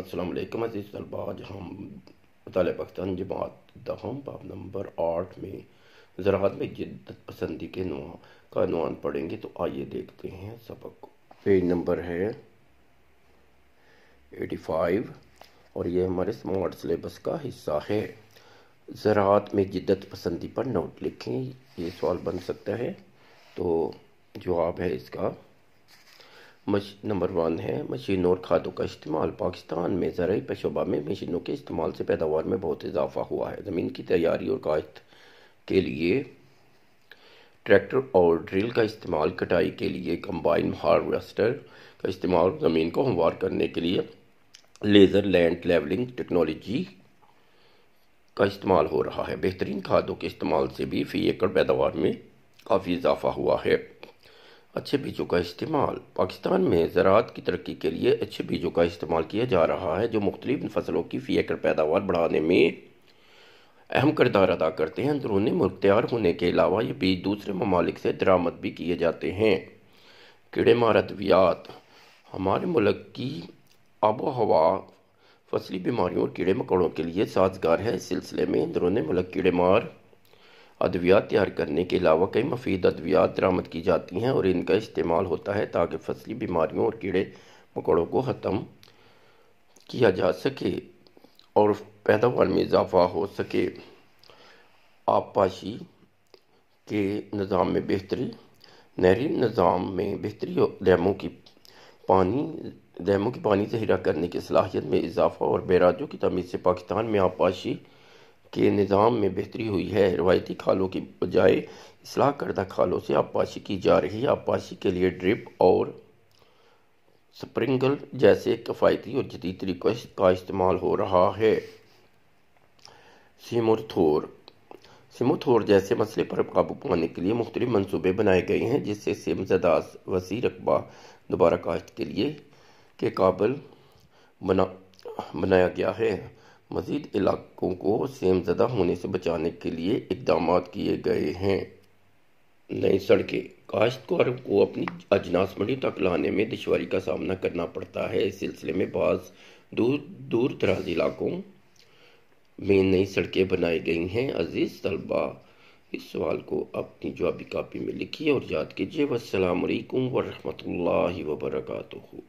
असलकम अजीज़ तलबा हम मताल पाकिस्तान जमात दहम बाब नंबर आठ में ज़रात में जिद्दत पसंदी के नुआ का नुआन पढ़ेंगे तो आइए देखते हैं सबक पेज नंबर है एटी फाइव और ये हमारे स्मार्ट सिलेबस का हिस्सा है ज़रात में जिद्दत पसंदी पर नोट लिखें ये सवाल बन सकता है तो जवाब है इसका मश नंबर वन है मशीनों और खादों का इस्तेमाल पाकिस्तान में ज़रूरी पेशोबा में मशीनों के इस्तेमाल से पैदावार में बहुत इजाफा हुआ है ज़मीन की तैयारी और काश्त के लिए ट्रैक्टर और ड्रिल का इस्तेमाल कटाई के लिए कंबाइन हार्वेस्टर का इस्तेमाल ज़मीन को हमवार करने के लिए लेज़र लैंड लेवलिंग टेक्नोलॉजी का इस्तेमाल हो रहा है बेहतरीन खादों के इस्तेमाल से भी फ़ी एकड़ पैदावार में काफ़ी इजाफा हुआ है अच्छे बीजों का इस्तेमाल पाकिस्तान में ज़रात की तरक्की के लिए अच्छे बीजों का इस्तेमाल किया जा रहा है जो मुख्तलिफ फसलों की फ़ी एकड़ पैदावार बढ़ाने में अहम करदार अदा करते हैं अंदरूनी मुल्क तैयार होने के अलावा ये बीज दूसरे ममालिक से दरामद भी किए जाते हैं कीड़े मार अद्वियात हमारे मुल्क की आबो हवा फसली बीमारियों और कीड़े मकोड़ों के लिए साजगार है इस सिलसिले में अंदरूनी मुल्क कीड़े मार अद्वियात तैयार करने के अलावा कई मफीद अद्वियात दरामद की जाती हैं और इनका इस्तेमाल होता है ताकि फसली बीमारियों और कीड़े मकोड़ों को ख़त्म किया जा सके और पैदावार में इजाफा हो सके आबपाशी के निज़ाम में बेहतरी नहरी निज़ाम में बेहतरी और डैमों की पानी डैमों की पानी जहरा करने की सलाहियत में इजाफा और बैराजों की तमीज़ से पाकिस्तान में आबपाशी के निज़ाम में बेहतरी हुई है रवायती खालों की बजाय असलाह करदा खालों से आबपाशी की जा रही है आबपाशी के लिए ड्रिप और स्प्रिंगल जैसे किफ़ायती और जदीद तरीक़ों का इस्तेमाल हो रहा है सीमरथोर सिमथोर जैसे मसले पर काबू पाने के लिए मुख्तलिफ मनसूबे बनाए गए हैं जिससे सिमजदास वसी रकबा दोबारा काश्त के लिए के काबल बना बनाया गया है मजीद इलाकों को सेमजदा होने से बचाने के लिए इकदाम किए गए हैं नई सड़कें काश्तकारों को अपनी अजनास मंडी तक लाने में दुशारी का सामना करना पड़ता है इस सिलसिले में बाज़ दूर दूर दराज इलाकों में नई सड़कें बनाई गई हैं अजीज़ तलबा इस सवाल को अपनी जवाबी कापी में लिखिए और याद कीजिए वालेकुम वरहमल वबरकू